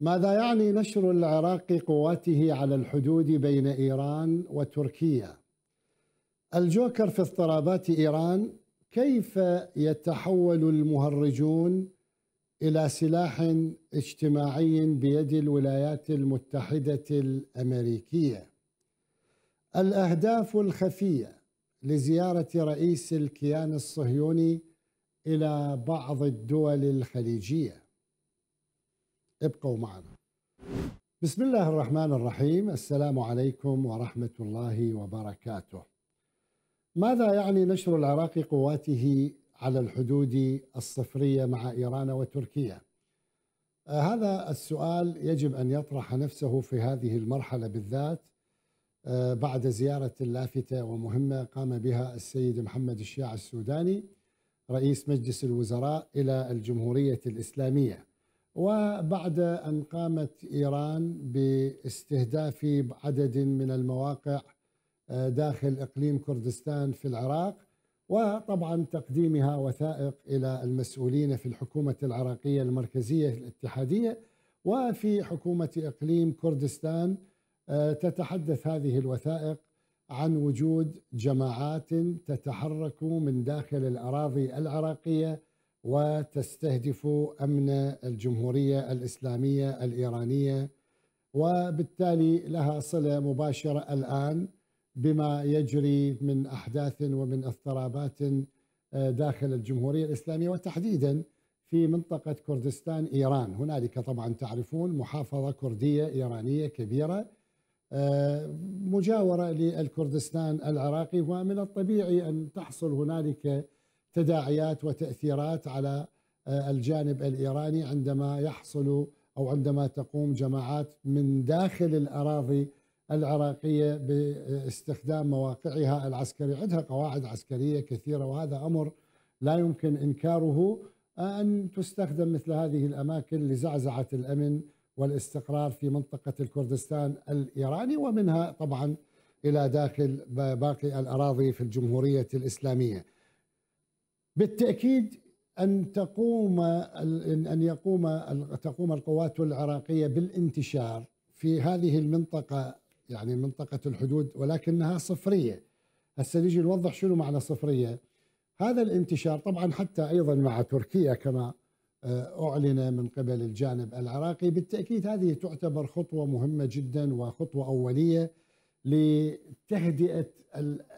ماذا يعني نشر العراق قواته على الحدود بين إيران وتركيا الجوكر في اضطرابات إيران كيف يتحول المهرجون إلى سلاح اجتماعي بيد الولايات المتحدة الأمريكية الأهداف الخفية لزيارة رئيس الكيان الصهيوني إلى بعض الدول الخليجية ابقوا معنا بسم الله الرحمن الرحيم السلام عليكم ورحمة الله وبركاته ماذا يعني نشر العراق قواته على الحدود الصفرية مع إيران وتركيا آه، هذا السؤال يجب أن يطرح نفسه في هذه المرحلة بالذات آه، بعد زيارة لافتة ومهمة قام بها السيد محمد الشيع السوداني رئيس مجلس الوزراء إلى الجمهورية الإسلامية وبعد أن قامت إيران باستهداف عدد من المواقع آه، داخل إقليم كردستان في العراق وطبعا تقديمها وثائق إلى المسؤولين في الحكومة العراقية المركزية الاتحادية وفي حكومة إقليم كردستان آه، تتحدث هذه الوثائق عن وجود جماعات تتحرك من داخل الأراضي العراقية وتستهدف امن الجمهوريه الاسلاميه الايرانيه وبالتالي لها صله مباشره الان بما يجري من احداث ومن اضطرابات آه، داخل الجمهوريه الاسلاميه وتحديدا في منطقه كردستان ايران، هنالك طبعا تعرفون محافظه كرديه ايرانيه كبيره آه، مجاوره للكردستان العراقي ومن الطبيعي ان تحصل هنالك تداعيات وتاثيرات على آه، الجانب الايراني عندما يحصل او عندما تقوم جماعات من داخل الاراضي العراقيه باستخدام مواقعها العسكريه، عندها قواعد عسكريه كثيره وهذا امر لا يمكن انكاره آه، ان تستخدم مثل هذه الاماكن لزعزعه الامن والاستقرار في منطقه الكردستان الايراني ومنها طبعا الى داخل باقي الاراضي في الجمهوريه الاسلاميه. بالتاكيد ان تقوم ان يقوم تقوم القوات العراقيه بالانتشار في هذه المنطقه يعني منطقه الحدود ولكنها صفريه هسه نجي نوضح شنو معنى صفريه هذا الانتشار طبعا حتى ايضا مع تركيا كما آه، اعلن من قبل الجانب العراقي بالتاكيد هذه تعتبر خطوه مهمه جدا وخطوه اوليه لتهدئه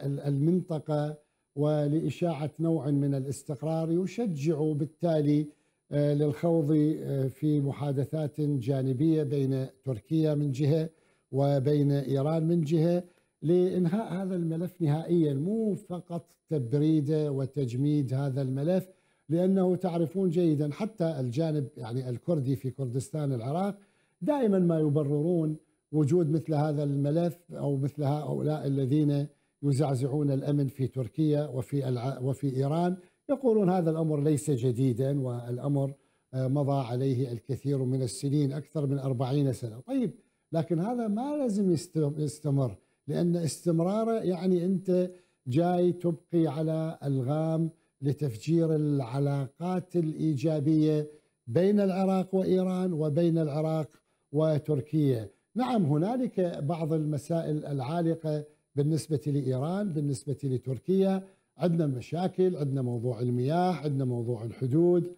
المنطقه ولإشاعة نوع من الاستقرار يشجع بالتالي آه، للخوض آه، في محادثات جانبية بين تركيا من جهة وبين إيران من جهة لإنهاء هذا الملف نهائيا مو فقط تبريده وتجميد هذا الملف لأنه تعرفون جيدا حتى الجانب يعني الكردي في كردستان العراق دائما ما يبررون وجود مثل هذا الملف أو مثل هؤلاء الذين يزعزعون الامن في تركيا وفي الع... وفي ايران يقولون هذا الامر ليس جديدا والامر آه، مضى عليه الكثير من السنين اكثر من أربعين سنه طيب لكن هذا ما لازم يستمر لان استمراره يعني انت جاي تبقي على الغام لتفجير العلاقات الايجابيه بين العراق وايران وبين العراق وتركيا نعم هنالك بعض المسائل العالقه بالنسبة لإيران بالنسبة لتركيا عندنا مشاكل عندنا موضوع المياه عندنا موضوع الحدود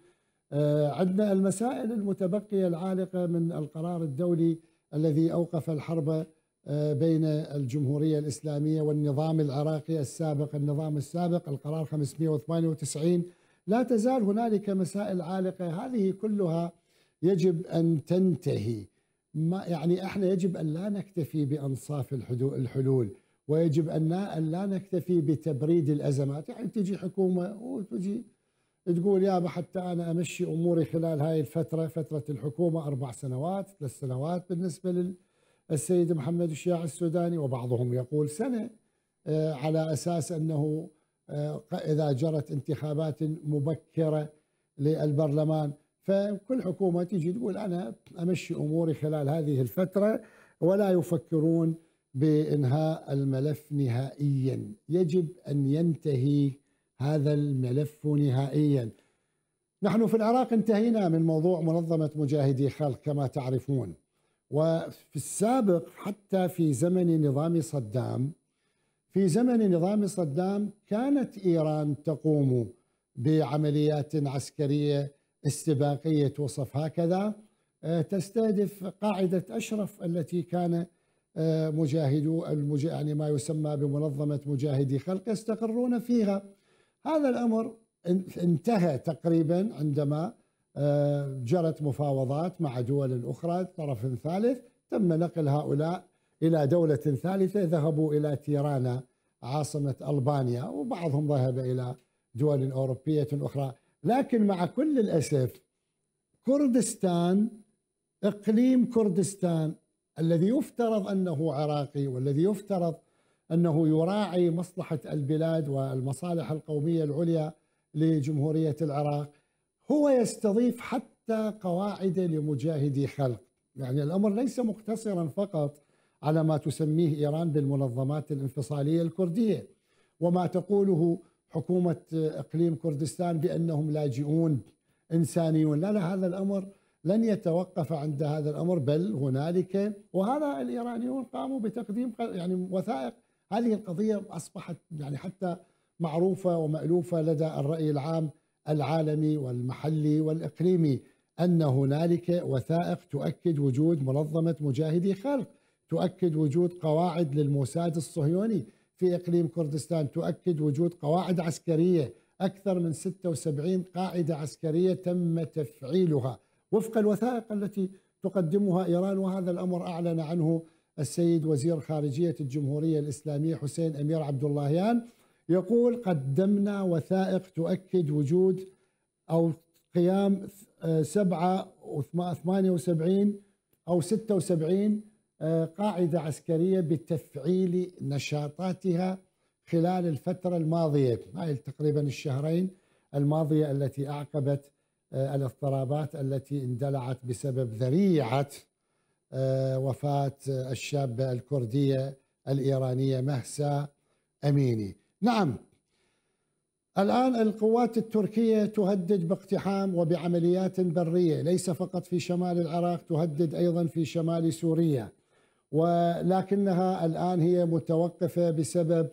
آه، عندنا المسائل المتبقية العالقة من القرار الدولي الذي أوقف الحرب آه، بين الجمهورية الإسلامية والنظام العراقي السابق النظام السابق القرار 598 لا تزال هنالك مسائل عالقة هذه كلها يجب أن تنتهي ما يعني احنا يجب ان لا نكتفي بانصاف الحلول ويجب ان لا نكتفي بتبريد الازمات يعني تجي حكومه وتجي تقول يابا حتى انا امشي اموري خلال هاي الفتره فتره الحكومه اربع سنوات ثلاث سنوات بالنسبه للسيد محمد الشياع السوداني وبعضهم يقول سنه آه، على اساس انه آه، اذا جرت انتخابات مبكره للبرلمان فكل حكومه تجي تقول انا امشي اموري خلال هذه الفتره ولا يفكرون بانهاء الملف نهائيا يجب ان ينتهي هذا الملف نهائيا نحن في العراق انتهينا من موضوع منظمه مجاهدي خلق كما تعرفون وفي السابق حتى في زمن نظام صدام في زمن نظام صدام كانت ايران تقوم بعمليات عسكريه استباقيه توصف هكذا آه، تستهدف قاعده اشرف التي كان مجاهدو المج... يعني ما يسمى بمنظمة مجاهدي خلق يستقرون فيها هذا الأمر انتهى تقريبا عندما آه، جرت مفاوضات مع دول أخرى طرف ثالث تم نقل هؤلاء إلى دولة ثالثة ذهبوا إلى تيرانا عاصمة ألبانيا وبعضهم ذهب إلى دول أوروبية أخرى لكن مع كل الأسف كردستان إقليم كردستان الذي يفترض انه عراقي والذي يفترض انه يراعي مصلحه البلاد والمصالح القوميه العليا لجمهوريه العراق هو يستضيف حتى قواعد لمجاهدي خلق يعني الامر ليس مقتصرا فقط على ما تسميه ايران بالمنظمات الانفصاليه الكرديه وما تقوله حكومه اقليم كردستان بانهم لاجئون انسانيون لا لا هذا الامر لن يتوقف عند هذا الامر بل هنالك وهذا الايرانيون قاموا بتقديم يعني وثائق هذه القضيه اصبحت يعني حتى معروفه ومالوفه لدى الراي العام العالمي والمحلي والاقليمي ان هنالك وثائق تؤكد وجود منظمه مجاهدي خلق، تؤكد وجود قواعد للموساد الصهيوني في اقليم كردستان، تؤكد وجود قواعد عسكريه اكثر من 76 قاعده عسكريه تم تفعيلها. وفق الوثائق التي تقدمها إيران وهذا الأمر أعلن عنه السيد وزير خارجية الجمهورية الإسلامية حسين أمير عبد اللهيان يقول قدمنا وثائق تؤكد وجود أو قيام 78 أو 76 آه، قاعدة عسكرية بتفعيل نشاطاتها خلال الفترة الماضية هاي تقريبا الشهرين الماضية التي أعقبت آه، الاضطرابات التي اندلعت بسبب ذريعه آه، وفاه الشابه الكرديه الايرانيه مهسا اميني. نعم الان القوات التركيه تهدد باقتحام وبعمليات بريه ليس فقط في شمال العراق تهدد ايضا في شمال سوريا ولكنها الان هي متوقفه بسبب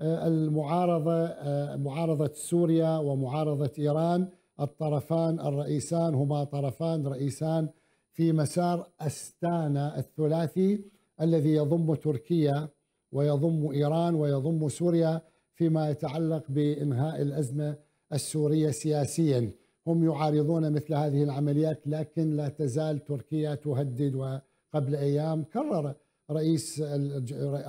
آه، المعارضه معارضه سوريا ومعارضه ايران الطرفان الرئيسان هما طرفان رئيسان في مسار أستانا الثلاثي الذي يضم تركيا ويضم إيران ويضم سوريا فيما يتعلق بإنهاء الأزمة السورية سياسيا هم يعارضون مثل هذه العمليات لكن لا تزال تركيا تهدد وقبل أيام كرر رئيس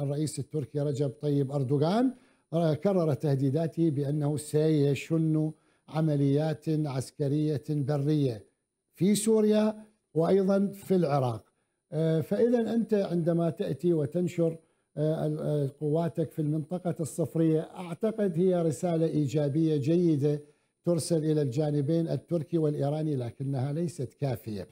الرئيس التركي رجب طيب أردوغان آه، كرر تهديداته بأنه سيشن عمليات عسكريه بريه في سوريا وايضا في العراق. آه، فاذا انت عندما تاتي وتنشر آه، آه، قواتك في المنطقه الصفريه اعتقد هي رساله ايجابيه جيده ترسل الى الجانبين التركي والايراني لكنها ليست كافيه.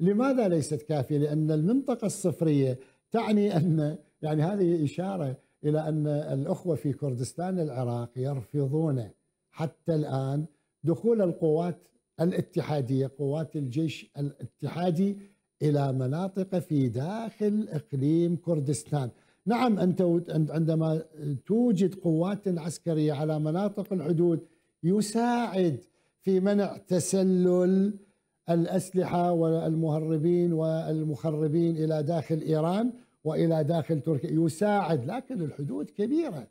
لماذا ليست كافيه؟ لان المنطقه الصفريه تعني ان يعني هذه اشاره الى ان الاخوه في كردستان العراق يرفضون حتى الان دخول القوات الاتحاديه قوات الجيش الاتحادي الى مناطق في داخل اقليم كردستان نعم انت عندما توجد قوات عسكريه على مناطق الحدود يساعد في منع تسلل الاسلحه والمهربين والمخربين الى داخل ايران والى داخل تركيا يساعد لكن الحدود كبيره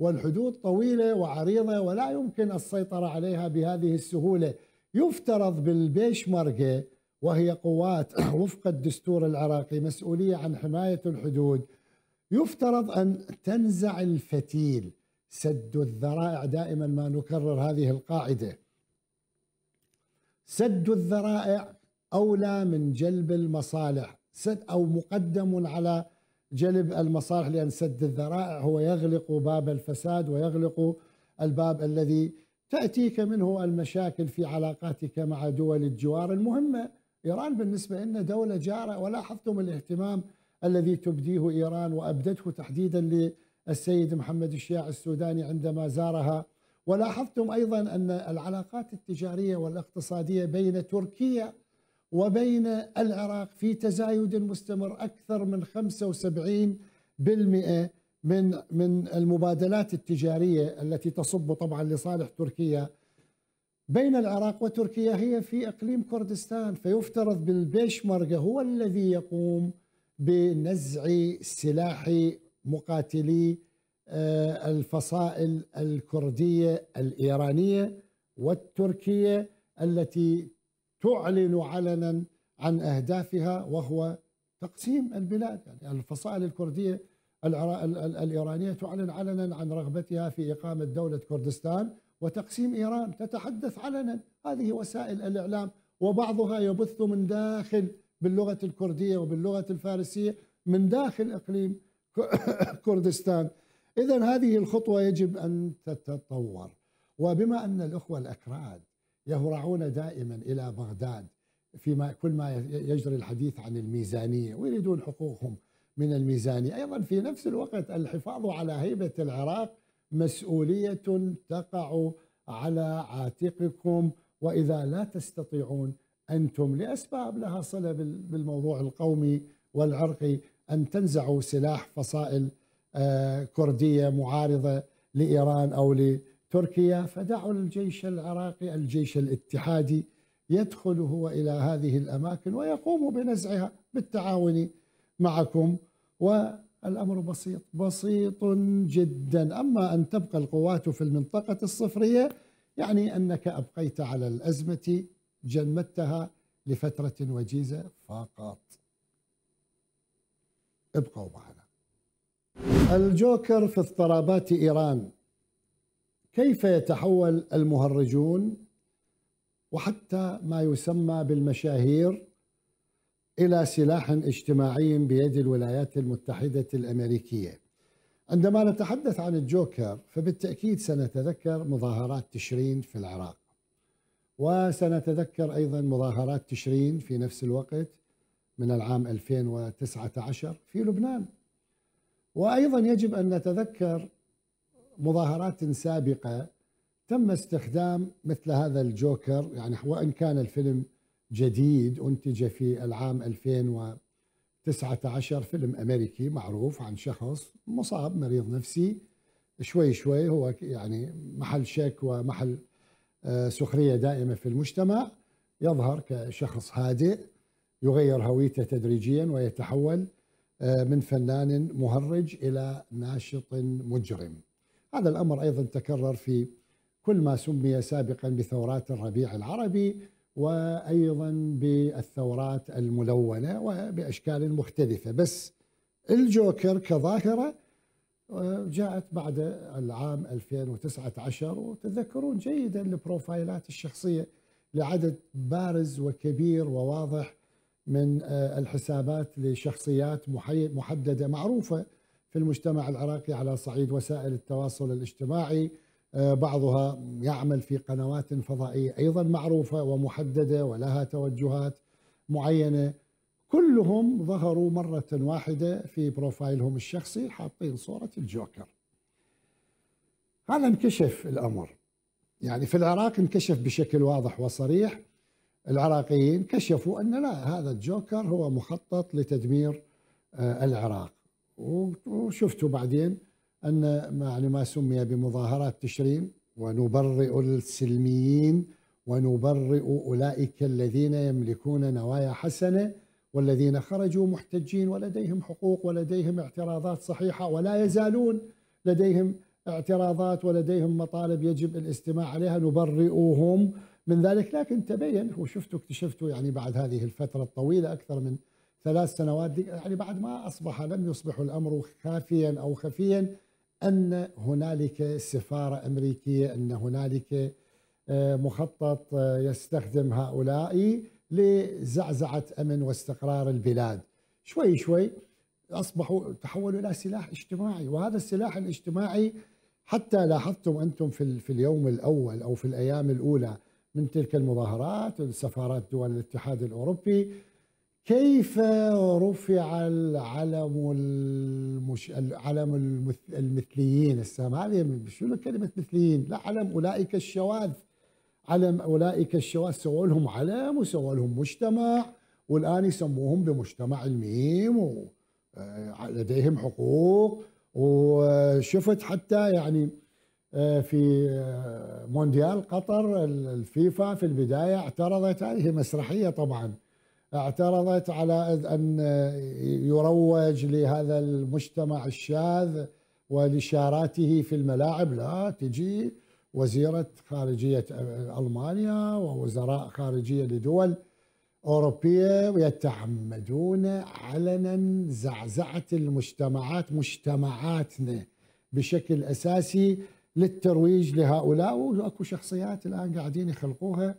والحدود طويله وعريضه ولا يمكن السيطره عليها بهذه السهوله يفترض بالبيشمركه وهي قوات وفق الدستور العراقي مسؤوليه عن حمايه الحدود يفترض ان تنزع الفتيل سد الذرائع دائما ما نكرر هذه القاعده سد الذرائع اولى من جلب المصالح سد او مقدم على جلب المصالح لأن سد الذرائع هو يغلق باب الفساد ويغلق الباب الذي تأتيك منه المشاكل في علاقاتك مع دول الجوار المهمة إيران بالنسبة لنا دولة جارة ولاحظتم الاهتمام الذي تبديه إيران وأبدته تحديدا للسيد محمد الشياع السوداني عندما زارها ولاحظتم أيضا أن العلاقات التجارية والاقتصادية بين تركيا وبين العراق في تزايد مستمر أكثر من 75% من من المبادلات التجارية التي تصب طبعا لصالح تركيا بين العراق وتركيا هي في إقليم كردستان فيفترض بالبيشمركة هو الذي يقوم بنزع سلاح مقاتلي آه، الفصائل الكردية الإيرانية والتركية التي تعلن علنا عن أهدافها وهو تقسيم البلاد يعني الفصائل الكردية الإيرانية تعلن علنا عن رغبتها في إقامة دولة كردستان وتقسيم إيران تتحدث علنا هذه وسائل الإعلام وبعضها يبث من داخل باللغة الكردية وباللغة الفارسية من داخل إقليم كردستان إذا هذه الخطوة يجب أن تتطور وبما أن الأخوة الأكراد يهرعون دائما إلى بغداد فيما كل ما يجري الحديث عن الميزانية ويريدون حقوقهم من الميزانية أيضا في نفس الوقت الحفاظ على هيبة العراق مسؤولية تقع على عاتقكم وإذا لا تستطيعون أنتم لأسباب لها صلة بالموضوع القومي والعرقي أن تنزعوا سلاح فصائل آه، كردية معارضة لإيران أو تركيا فدعوا الجيش العراقي الجيش الاتحادي يدخل هو إلى هذه الأماكن ويقوم بنزعها بالتعاون معكم والأمر بسيط بسيط جدا أما أن تبقى القوات في المنطقة الصفرية يعني أنك أبقيت على الأزمة جمدتها لفترة وجيزة فقط ابقوا معنا الجوكر في اضطرابات إيران كيف يتحول المهرجون وحتى ما يسمى بالمشاهير الى سلاح اجتماعي بيد الولايات المتحده الامريكيه. عندما نتحدث عن الجوكر فبالتاكيد سنتذكر مظاهرات تشرين في العراق. وسنتذكر ايضا مظاهرات تشرين في نفس الوقت من العام 2019 في لبنان. وايضا يجب ان نتذكر مظاهرات سابقة تم استخدام مثل هذا الجوكر يعني وإن كان الفيلم جديد أنتج في العام 2019 فيلم أمريكي معروف عن شخص مصاب مريض نفسي شوي شوي هو يعني محل شك ومحل آه، سخرية دائمة في المجتمع يظهر كشخص هادئ يغير هويته تدريجيا ويتحول آه، من فنان مهرج إلى ناشط مجرم هذا الأمر أيضا تكرر في كل ما سمي سابقا بثورات الربيع العربي وأيضا بالثورات الملونة وبأشكال مختلفة بس الجوكر كظاهرة آه، جاءت بعد العام 2019 وتذكرون جيدا البروفايلات الشخصية لعدد بارز وكبير وواضح من آه، الحسابات لشخصيات محددة معروفة في المجتمع العراقي على صعيد وسائل التواصل الاجتماعي آه، بعضها يعمل في قنوات فضائية أيضا معروفة ومحددة ولها توجهات معينة كلهم ظهروا مرة واحدة في بروفايلهم الشخصي حاطين صورة الجوكر هذا انكشف الأمر يعني في العراق انكشف بشكل واضح وصريح العراقيين كشفوا أن لا هذا الجوكر هو مخطط لتدمير آه، العراق وشفتوا بعدين أن يعني ما سمي بمظاهرات تشرين ونبرئ السلميين ونبرئ أولئك الذين يملكون نوايا حسنة والذين خرجوا محتجين ولديهم حقوق ولديهم اعتراضات صحيحة ولا يزالون لديهم اعتراضات ولديهم مطالب يجب الاستماع عليها نبرئهم من ذلك لكن تبين وشفتوا اكتشفتوا يعني بعد هذه الفترة الطويلة أكثر من ثلاث سنوات يعني بعد ما أصبح لم يصبح الأمر خافيا أو خفيا أن هنالك سفارة أمريكية أن هنالك آه، مخطط آه، يستخدم هؤلاء لزعزعة أمن واستقرار البلاد شوي شوي أصبحوا تحولوا إلى سلاح اجتماعي وهذا السلاح الاجتماعي حتى لاحظتم أنتم في, في اليوم الأول أو في الأيام الأولى من تلك المظاهرات سفارات دول الاتحاد الأوروبي كيف رفع العلم المش... العلم المث... المثليين السلام هذه شو كلمة مثليين؟ لا علم أولئك الشواذ علم أولئك الشواذ سووا لهم علم وسووا لهم مجتمع والآن يسموهم بمجتمع الميم و... آه، لديهم حقوق وشفت حتى يعني آه، في آه، مونديال قطر الفيفا في البداية اعترضت هذه مسرحية طبعاً اعترضت على أن يروج لهذا المجتمع الشاذ ولشاراته في الملاعب لا تجي وزيرة خارجية ألمانيا ووزراء خارجية لدول أوروبية ويتعمدون علنا زعزعة المجتمعات مجتمعاتنا بشكل أساسي للترويج لهؤلاء وأكو شخصيات الآن قاعدين يخلقوها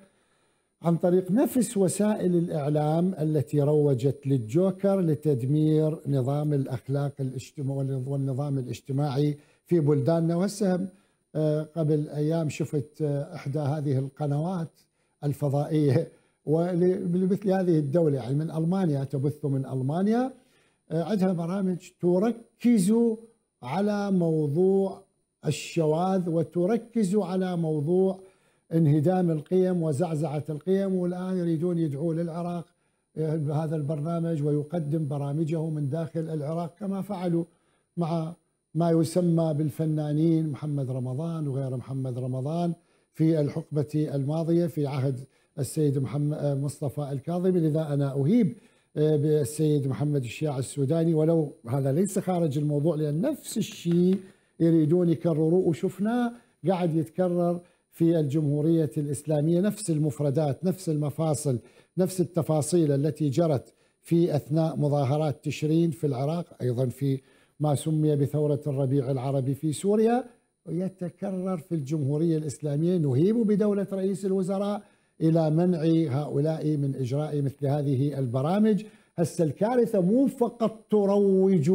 عن طريق نفس وسائل الإعلام التي روجت للجوكر لتدمير نظام الأخلاق الاجتماعي والنظام الاجتماعي في بلداننا وسهم آه، قبل أيام شفت آه، إحدى هذه القنوات الفضائية ولمثل هذه الدولة يعني من ألمانيا تبث من ألمانيا آه، عندها برامج تركز على موضوع الشواذ وتركز على موضوع انهدام القيم وزعزعة القيم والآن يريدون يدعوا للعراق بهذا آه، البرنامج ويقدم برامجه من داخل العراق كما فعلوا مع ما يسمى بالفنانين محمد رمضان وغير محمد رمضان في الحقبة الماضية في عهد السيد محمد آه، مصطفى الكاظمي لذا أنا أهيب آه، بالسيد محمد الشياع السوداني ولو هذا ليس خارج الموضوع لأن نفس الشيء يريدون يكرروه وشفناه قاعد يتكرر في الجمهورية الإسلامية نفس المفردات نفس المفاصل نفس التفاصيل التي جرت في أثناء مظاهرات تشرين في العراق أيضا في ما سمي بثورة الربيع العربي في سوريا يتكرر في الجمهورية الإسلامية نهيب بدولة رئيس الوزراء إلى منع هؤلاء من إجراء مثل هذه البرامج هسه الكارثة مو فقط تروج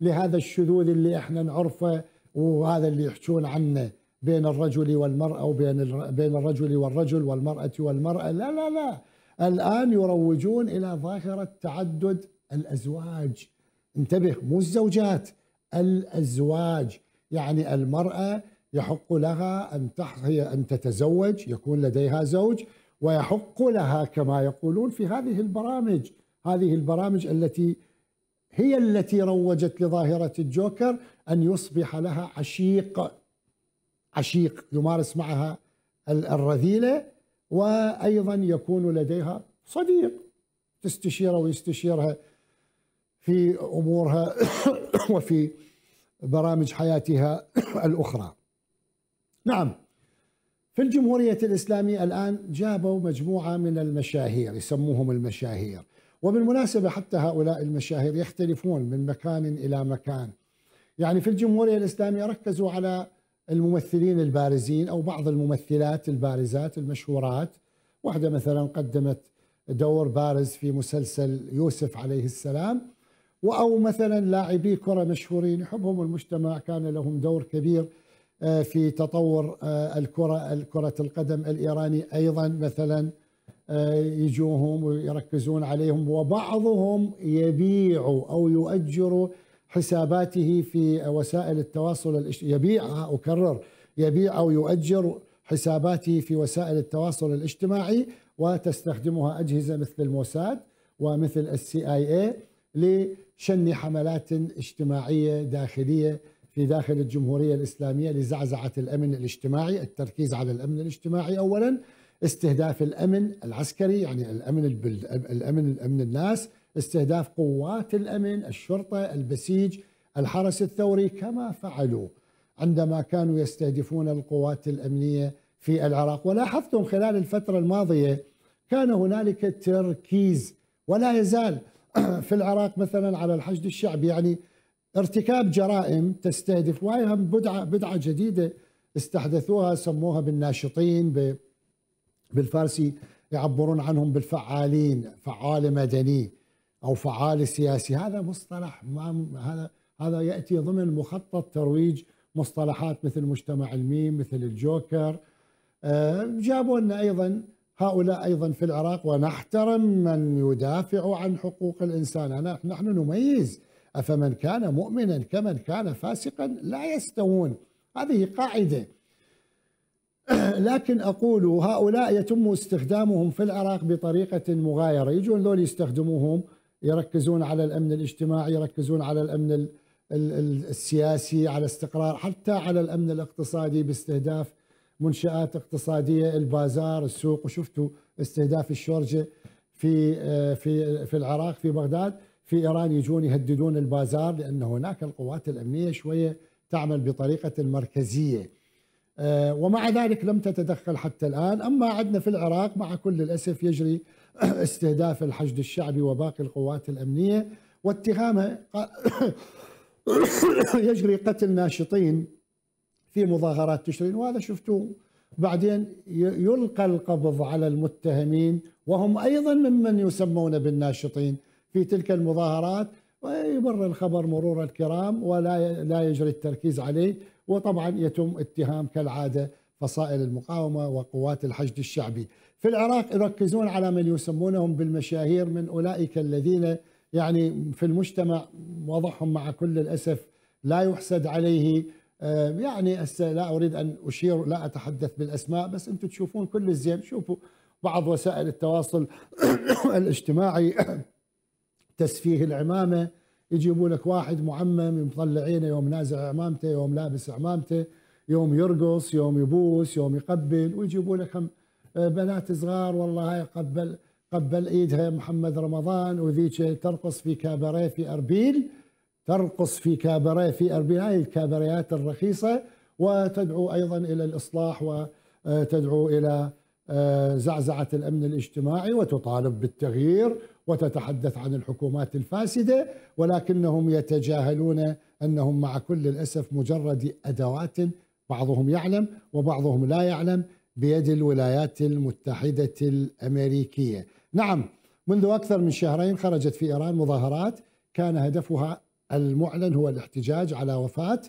لهذا الشذوذ اللي احنا نعرفه وهذا اللي يحكون عنه بين الرجل والمرأة وبين بين الرجل والرجل والمرأة والمرأة لا لا لا الآن يروجون إلى ظاهرة تعدد الأزواج انتبه مو الزوجات الأزواج يعني المرأة يحق لها أن تحظي أن تتزوج يكون لديها زوج ويحق لها كما يقولون في هذه البرامج هذه البرامج التي هي التي روجت لظاهرة الجوكر أن يصبح لها عشيق عشيق يمارس معها الرذيله وايضا يكون لديها صديق تستشيره ويستشيرها في امورها وفي برامج حياتها الاخرى. نعم في الجمهوريه الاسلاميه الان جابوا مجموعه من المشاهير يسموهم المشاهير. وبالمناسبة حتى هؤلاء المشاهير يختلفون من مكان إلى مكان يعني في الجمهورية الإسلامية ركزوا على الممثلين البارزين او بعض الممثلات البارزات المشهورات واحده مثلا قدمت دور بارز في مسلسل يوسف عليه السلام او مثلا لاعبي كره مشهورين يحبهم المجتمع كان لهم دور كبير آه، في تطور آه، الكره كره القدم الايراني ايضا مثلا آه، يجوهم ويركزون عليهم وبعضهم يبيعوا او يؤجروا حساباته في وسائل التواصل يبيعها آه، أكرر يبيع أو يؤجر حساباته في وسائل التواصل الاجتماعي وتستخدمها أجهزة مثل الموساد ومثل السي اي اي لشن حملات اجتماعية داخلية في داخل الجمهورية الإسلامية لزعزعة الأمن الاجتماعي التركيز على الأمن الاجتماعي أولا استهداف الأمن العسكري يعني الأمن الأمن الأمن الناس استهداف قوات الامن، الشرطه، البسيج، الحرس الثوري كما فعلوا عندما كانوا يستهدفون القوات الامنيه في العراق، ولاحظتم خلال الفتره الماضيه كان هنالك تركيز ولا يزال في العراق مثلا على الحشد الشعبي يعني ارتكاب جرائم تستهدف وهي بدعه بدعه جديده استحدثوها سموها بالناشطين بالفارسي يعبرون عنهم بالفعالين فعال مدني او فعال سياسي هذا مصطلح ما هذا هذا ياتي ضمن مخطط ترويج مصطلحات مثل مجتمع الميم مثل الجوكر آه، جابوا لنا ايضا هؤلاء ايضا في العراق ونحترم من يدافع عن حقوق الانسان أنا نحن نميز افمن كان مؤمنا كمن كان فاسقا لا يستوون هذه قاعده لكن اقول هؤلاء يتم استخدامهم في العراق بطريقه مغايره يجون ذول يستخدموهم يركزون على الامن الاجتماعي يركزون على الامن السياسي على استقرار حتى على الامن الاقتصادي باستهداف منشات اقتصاديه البازار السوق وشفتوا استهداف الشورجه في في في العراق في بغداد في ايران يجون يهددون البازار لان هناك القوات الامنيه شويه تعمل بطريقه المركزيه آه، ومع ذلك لم تتدخل حتى الان اما عندنا في العراق مع كل الاسف يجري استهداف الحشد الشعبي وباقي القوات الأمنية واتهامه يجري قتل ناشطين في مظاهرات تشرين وهذا شفتوه بعدين يلقى القبض على المتهمين وهم أيضا ممن يسمون بالناشطين في تلك المظاهرات ويمر الخبر مرور الكرام ولا لا يجري التركيز عليه وطبعا يتم اتهام كالعاده فصائل المقاومه وقوات الحشد الشعبي في العراق يركزون على من يسمونهم بالمشاهير من أولئك الذين يعني في المجتمع وضعهم مع كل الأسف لا يحسد عليه يعني لا أريد أن أشير لا أتحدث بالأسماء بس أنتم تشوفون كل الزين شوفوا بعض وسائل التواصل الاجتماعي تسفيه العمامة يجيبوا لك واحد معمم مطلعينه يوم نازع عمامته يوم لابس عمامته يوم يرقص يوم يبوس يوم يقبل ويجيبوا لك هم آه، بنات صغار والله هاي قبل قبل ايدها محمد رمضان وذيك ترقص في كابري في اربيل ترقص في كابري في اربيل هاي الكابريات الرخيصه وتدعو ايضا الى الاصلاح وتدعو آه، الى آه، زعزعه الامن الاجتماعي وتطالب بالتغيير وتتحدث عن الحكومات الفاسده ولكنهم يتجاهلون انهم مع كل الاسف مجرد ادوات بعضهم يعلم وبعضهم لا يعلم بيد الولايات المتحدة الأمريكية نعم منذ أكثر من شهرين خرجت في إيران مظاهرات كان هدفها المعلن هو الاحتجاج على وفاة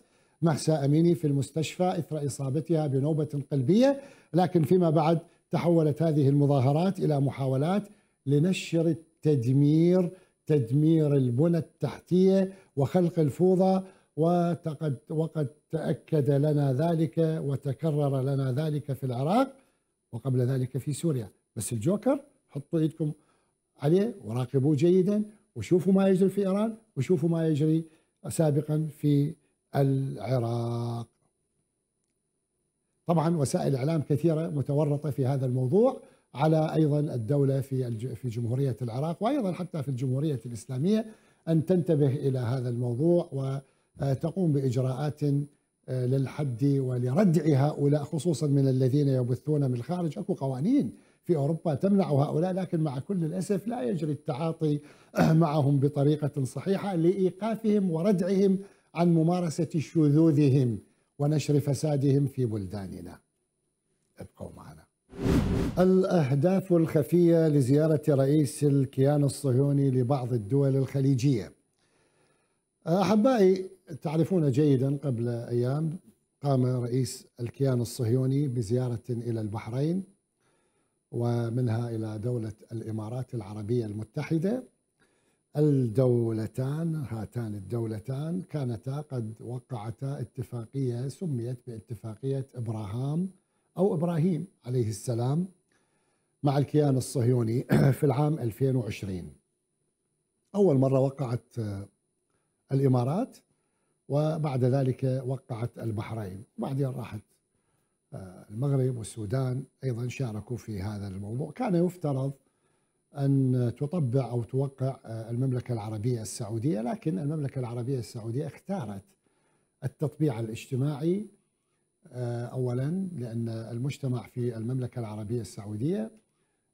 مهسا أميني في المستشفى إثر إصابتها بنوبة قلبية لكن فيما بعد تحولت هذه المظاهرات إلى محاولات لنشر التدمير تدمير البنى التحتية وخلق الفوضى وقد وقد تاكد لنا ذلك وتكرر لنا ذلك في العراق وقبل ذلك في سوريا بس الجوكر حطوا ايدكم عليه وراقبوه جيدا وشوفوا ما يجري في ايران وشوفوا ما يجري سابقا في العراق طبعا وسائل اعلام كثيره متورطه في هذا الموضوع على ايضا الدوله في في جمهوريه العراق وايضا حتى في الجمهوريه الاسلاميه ان تنتبه الى هذا الموضوع و آه، تقوم باجراءات آه، للحد ولردع هؤلاء خصوصا من الذين يبثون من الخارج اكو قوانين في اوروبا تمنع هؤلاء لكن مع كل الاسف لا يجري التعاطي آه، معهم بطريقه صحيحه لايقافهم وردعهم عن ممارسه شذوذهم ونشر فسادهم في بلداننا. ابقوا معنا. الاهداف الخفيه لزياره رئيس الكيان الصهيوني لبعض الدول الخليجيه. آه، أحبائي تعرفون جيدا قبل أيام قام رئيس الكيان الصهيوني بزيارة إلى البحرين ومنها إلى دولة الإمارات العربية المتحدة الدولتان هاتان الدولتان كانتا قد وقعتا اتفاقية سميت باتفاقية إبراهام أو إبراهيم عليه السلام مع الكيان الصهيوني في العام 2020 أول مرة وقعت الإمارات وبعد ذلك وقعت البحرين وبعدين راحت آه، المغرب والسودان أيضا شاركوا في هذا الموضوع كان يفترض أن تطبع أو توقع آه، المملكة العربية السعودية لكن المملكة العربية السعودية اختارت التطبيع الاجتماعي آه، أولا لأن المجتمع في المملكة العربية السعودية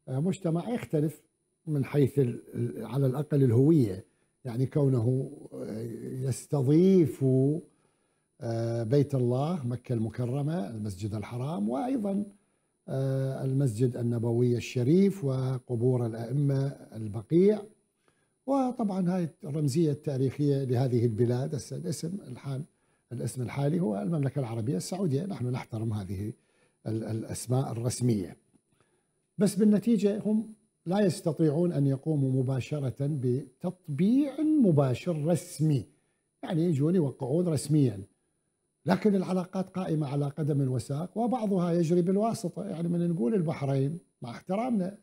مجتمع يختلف من حيث على الأقل الهوية يعني كونه آه، يستضيف آه، بيت الله مكة المكرمة المسجد الحرام وأيضا آه، المسجد النبوي الشريف وقبور الأئمة البقيع وطبعا هاي الرمزية التاريخية لهذه البلاد الاسم الحال الاسم الحالي هو المملكة العربية السعودية نحن نحترم هذه الأسماء الرسمية بس بالنتيجة هم لا يستطيعون أن يقوموا مباشرة بتطبيع مباشر رسمي يعني يجون يوقعون رسميا لكن العلاقات قائمة على قدم وساق وبعضها يجري بالواسطة يعني من نقول البحرين مع احترامنا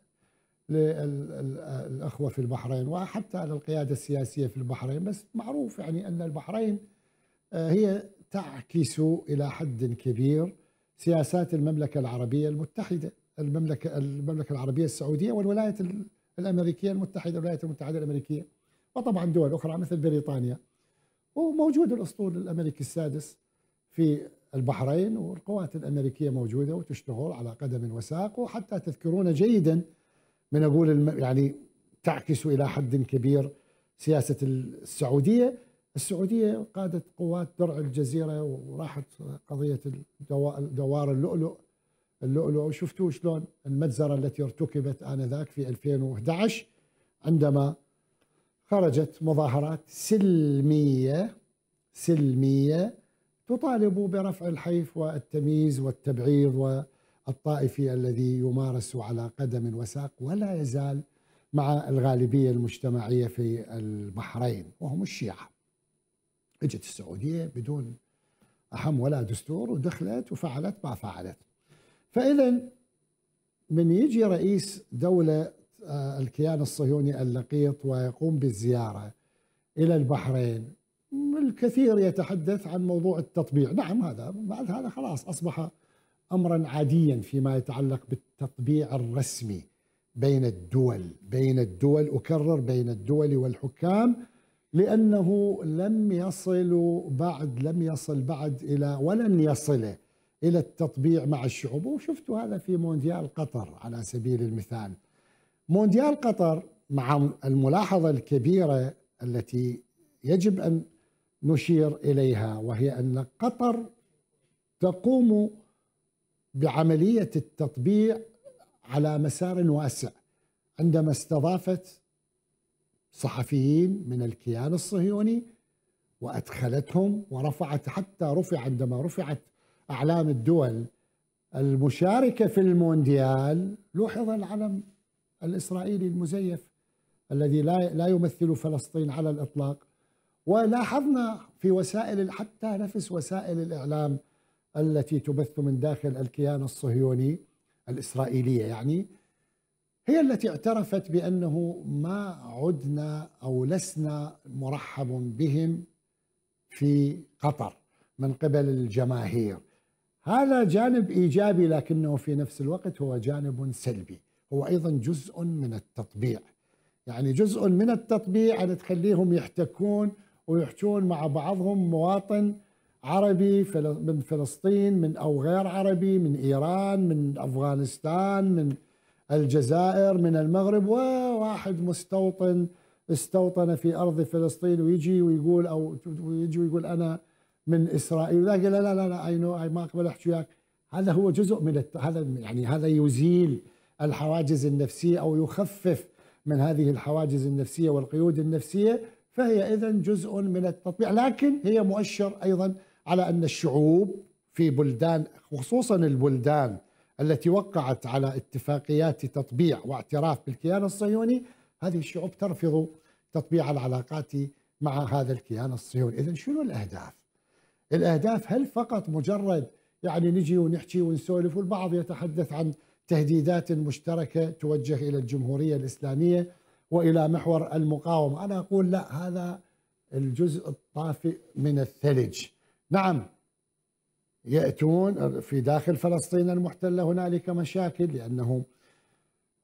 للأخوة في البحرين وحتى للقيادة السياسية في البحرين بس معروف يعني أن البحرين آه، هي تعكس إلى حد كبير سياسات المملكة العربية المتحدة المملكة المملكة العربية السعودية والولايات الأمريكية المتحدة الولايات المتحدة الأمريكية وطبعا دول أخرى مثل بريطانيا وموجود الأسطول الأمريكي السادس في البحرين والقوات الأمريكية موجودة وتشتغل على قدم وساق وحتى تذكرون جيدا من أقول الم... يعني تعكس إلى حد كبير سياسة السعودية السعودية قادت قوات درع الجزيرة وراحت قضية دوار اللؤلؤ اللؤلؤ شفتوا شلون المجزرة التي ارتكبت آنذاك في 2011 عندما خرجت مظاهرات سلمية سلمية تطالب برفع الحيف والتمييز والتبعيض والطائفي الذي يمارس على قدم وساق ولا يزال مع الغالبية المجتمعية في البحرين وهم الشيعة اجت السعودية بدون أهم ولا دستور ودخلت وفعلت ما فعلت فإذا من يجي رئيس دولة آه، الكيان الصهيوني اللقيط ويقوم بالزيارة إلى البحرين الكثير يتحدث عن موضوع التطبيع نعم هذا بعد هذا خلاص أصبح أمرا عاديا فيما يتعلق بالتطبيع الرسمي بين الدول بين الدول أكرر بين الدول والحكام لأنه لم يصل بعد لم يصل بعد إلى ولن يصله الى التطبيع مع الشعوب وشفت هذا في مونديال قطر على سبيل المثال مونديال قطر مع الملاحظه الكبيره التي يجب ان نشير اليها وهي ان قطر تقوم بعمليه التطبيع على مسار واسع عندما استضافت صحفيين من الكيان الصهيوني وادخلتهم ورفعت حتى رفع عندما رفعت أعلام الدول المشاركة في المونديال لوحظ العلم الإسرائيلي المزيف الذي لا لا يمثل فلسطين على الإطلاق ولاحظنا في وسائل حتى نفس وسائل الإعلام التي تبث من داخل الكيان الصهيوني الإسرائيلية يعني هي التي اعترفت بأنه ما عدنا أو لسنا مرحب بهم في قطر من قبل الجماهير هذا جانب ايجابي لكنه في نفس الوقت هو جانب سلبي هو ايضا جزء من التطبيع يعني جزء من التطبيع ان تخليهم يحتكون ويحجون مع بعضهم مواطن عربي من فلسطين من او غير عربي من ايران من افغانستان من الجزائر من المغرب وواحد مستوطن استوطن في ارض فلسطين ويجي ويقول او ويجي ويقول انا من اسرائيل لا لا لا لا اي نو اي ما اقبل احكي وياك هذا هو جزء من الت... هذا يعني هذا يزيل الحواجز النفسيه او يخفف من هذه الحواجز النفسيه والقيود النفسيه فهي اذا جزء من التطبيع لكن هي مؤشر ايضا على ان الشعوب في بلدان خصوصا البلدان التي وقعت على اتفاقيات تطبيع واعتراف بالكيان الصهيوني هذه الشعوب ترفض تطبيع العلاقات مع هذا الكيان الصهيوني اذا شنو الاهداف الأهداف هل فقط مجرد يعني نجي ونحكي ونسولف والبعض يتحدث عن تهديدات مشتركة توجه إلى الجمهورية الإسلامية وإلى محور المقاومة أنا أقول لا هذا الجزء الطافئ من الثلج نعم يأتون في داخل فلسطين المحتلة هنالك مشاكل لانه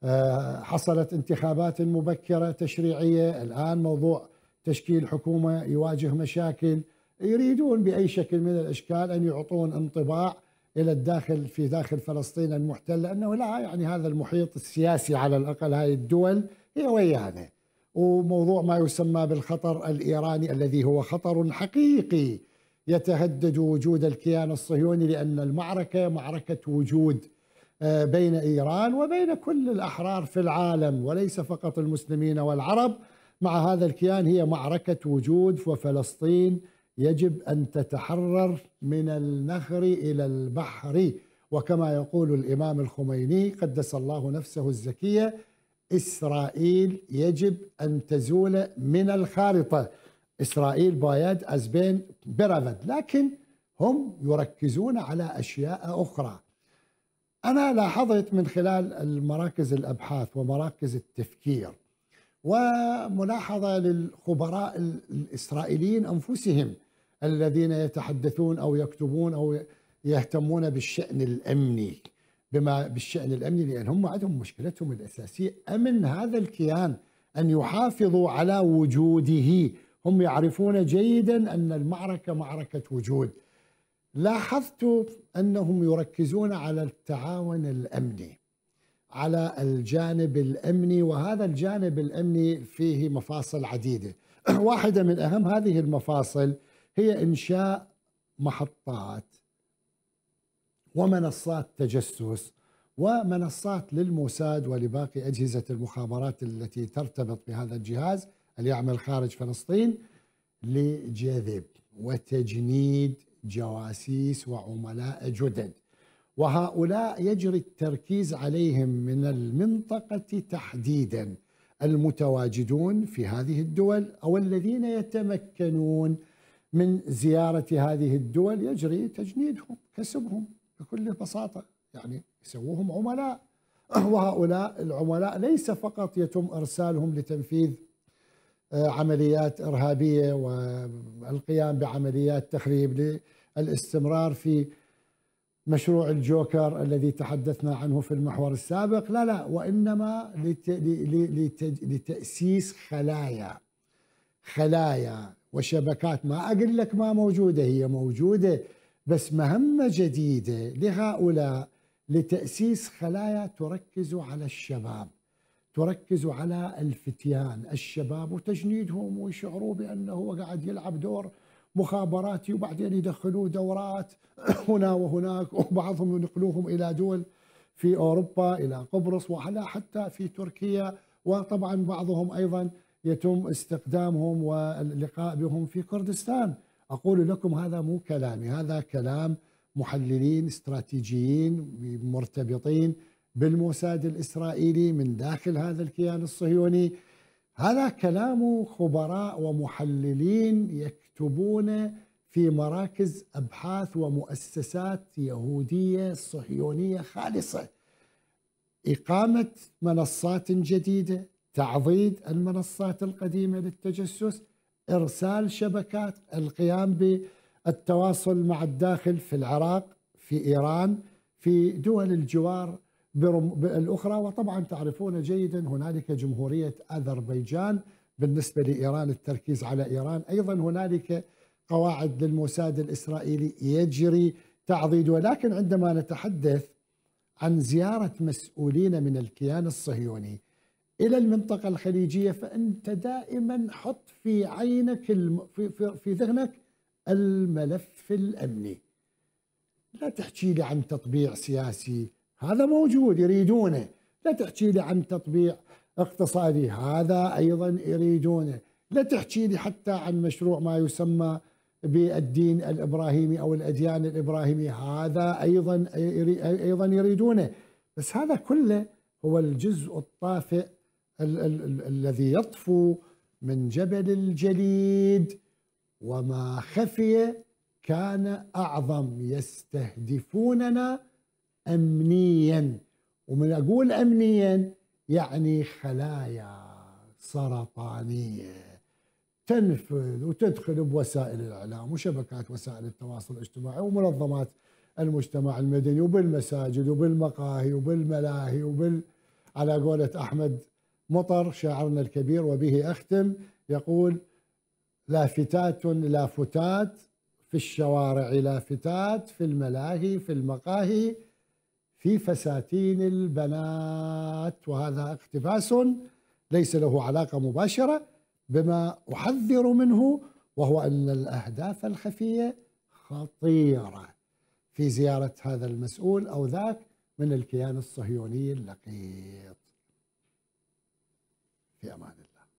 آه، حصلت انتخابات مبكرة تشريعية الآن موضوع تشكيل حكومة يواجه مشاكل يريدون باي شكل من الاشكال ان يعطون انطباع الى الداخل في داخل فلسطين المحتله انه لا يعني هذا المحيط السياسي على الاقل هذه الدول هي ويانا وموضوع ما يسمى بالخطر الايراني الذي هو خطر حقيقي يتهدد وجود الكيان الصهيوني لان المعركه معركه وجود آه، بين ايران وبين كل الاحرار في العالم وليس فقط المسلمين والعرب مع هذا الكيان هي معركه وجود وفلسطين يجب أن تتحرر من النهر إلى البحر وكما يقول الإمام الخميني قدس الله نفسه الزكية إسرائيل يجب أن تزول من الخارطة إسرائيل باياد أزبين برافد لكن هم يركزون على أشياء أخرى أنا لاحظت من خلال المراكز الأبحاث ومراكز التفكير وملاحظة للخبراء الإسرائيليين أنفسهم الذين يتحدثون او يكتبون او يهتمون بالشان الامني بما بالشان الامني لان هم عندهم مشكلتهم الاساسيه امن هذا الكيان ان يحافظوا على وجوده هم يعرفون جيدا ان المعركه معركه وجود لاحظت انهم يركزون على التعاون الامني على الجانب الامني وهذا الجانب الامني فيه مفاصل عديده واحده من اهم هذه المفاصل هي إنشاء محطات ومنصات تجسس ومنصات للموساد ولباقي أجهزة المخابرات التي ترتبط بهذا الجهاز اللي يعمل خارج فلسطين لجذب وتجنيد جواسيس وعملاء جدد وهؤلاء يجري التركيز عليهم من المنطقة تحديدا المتواجدون في هذه الدول أو الذين يتمكنون من زيارة هذه الدول يجري تجنيدهم كسبهم بكل بساطة يعني يسووهم عملاء وهؤلاء العملاء ليس فقط يتم إرسالهم لتنفيذ آه، عمليات إرهابية والقيام بعمليات تخريب للاستمرار في مشروع الجوكر الذي تحدثنا عنه في المحور السابق لا لا وإنما لتأسيس خلايا خلايا والشبكات ما أقول لك ما موجودة هي موجودة بس مهمة جديدة لهؤلاء لتأسيس خلايا تركز على الشباب تركز على الفتيان الشباب وتجنيدهم ويشعروا بأنه هو قاعد يلعب دور مخابراتي وبعدين يدخلوه دورات هنا وهناك وبعضهم ينقلوهم إلى دول في أوروبا إلى قبرص وعلى حتى في تركيا وطبعا بعضهم أيضا يتم استقدامهم واللقاء بهم في كردستان أقول لكم هذا مو كلامي هذا كلام محللين استراتيجيين مرتبطين بالموساد الإسرائيلي من داخل هذا الكيان الصهيوني هذا كلام خبراء ومحللين يكتبون في مراكز أبحاث ومؤسسات يهودية صهيونية خالصة إقامة منصات جديدة تعضيد المنصات القديمة للتجسس إرسال شبكات القيام بالتواصل مع الداخل في العراق في إيران في دول الجوار الأخرى وطبعا تعرفون جيدا هنالك جمهورية أذربيجان بالنسبة لإيران التركيز على إيران أيضا هنالك قواعد للموساد الإسرائيلي يجري تعضيد ولكن عندما نتحدث عن زيارة مسؤولين من الكيان الصهيوني الى المنطقه الخليجيه فانت دائما حط في عينك الم... في, في, في ذهنك الملف الامني لا تحكي لي عن تطبيع سياسي هذا موجود يريدونه لا تحكي لي عن تطبيع اقتصادي هذا ايضا يريدونه لا تحكي لي حتى عن مشروع ما يسمى بالدين الابراهيمي او الاديان الابراهيميه هذا ايضا ايضا يريدونه بس هذا كله هو الجزء الطافئ ال ال ال الذي يطفو من جبل الجليد وما خفي كان اعظم يستهدفوننا امنيا ومن اقول امنيا يعني خلايا سرطانيه تنفذ وتدخل بوسائل الاعلام وشبكات وسائل التواصل الاجتماعي ومنظمات المجتمع المدني وبالمساجد وبالمقاهي وبالملاهي وبال على قولة احمد مطر شاعرنا الكبير وبه أختم يقول لافتات لافتات في الشوارع لافتات في الملاهي في المقاهي في فساتين البنات وهذا اقتباس ليس له علاقة مباشرة بما أحذر منه وهو أن الأهداف الخفية خطيرة في زيارة هذا المسؤول أو ذاك من الكيان الصهيوني اللقيط Yeah, man.